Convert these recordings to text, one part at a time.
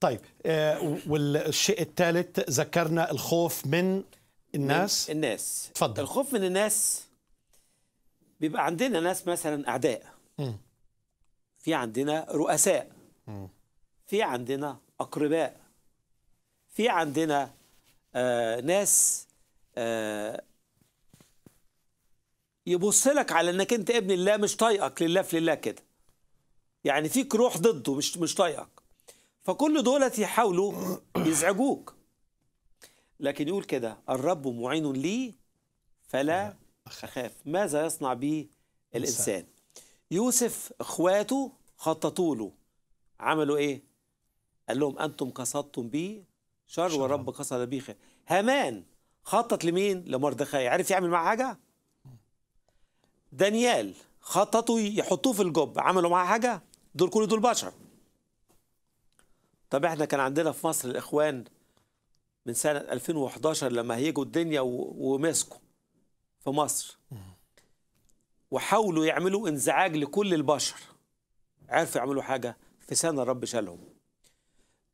طيب آه، والشيء الثالث ذكرنا الخوف من الناس من الناس تفضل الخوف من الناس بيبقى عندنا ناس مثلا اعداء م. في عندنا رؤساء م. في عندنا اقرباء في عندنا آه ناس آه يبص لك على انك انت ابن الله مش طايقك لله في لله كده يعني فيك روح ضده مش مش طايقك فكل دولة يحاولوا يزعجوك لكن يقول كده الرب معين لي فلا أخاف ماذا يصنع به الإنسان يوسف إخواته خططوا له عملوا إيه قال لهم أنتم قصدتم بي شر ورب قصد بي خير هامان خطط لمين لمردخاي عارف يعمل معاه حاجة دانيال خططوا يحطوه في الجب عملوا معاه حاجة دول كل دول بشر طب احنا كان عندنا في مصر الاخوان من سنه 2011 لما هيجوا الدنيا ومسكوا في مصر وحاولوا يعملوا انزعاج لكل البشر عرفوا يعملوا حاجه في سنه الرب شالهم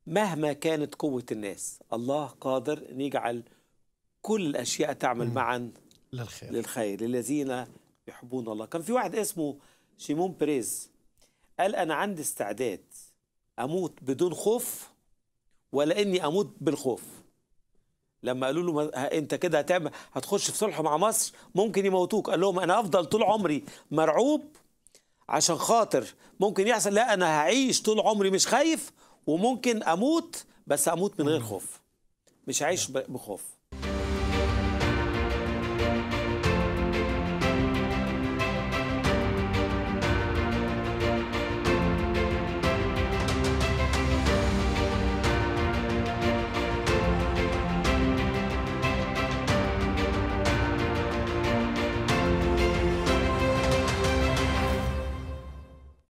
مهما كانت قوه الناس الله قادر ان يجعل كل الاشياء تعمل معا للخير للخير للذين يحبون الله كان في واحد اسمه شيمون بريز قال انا عندي استعداد اموت بدون خوف ولا اني اموت بالخوف لما قالوا له انت كده هتعمل هتخش في صلح مع مصر ممكن يموتوك قال لهم انا افضل طول عمري مرعوب عشان خاطر ممكن يحصل لا انا هعيش طول عمري مش خايف وممكن اموت بس اموت من غير خوف مش هعيش بخوف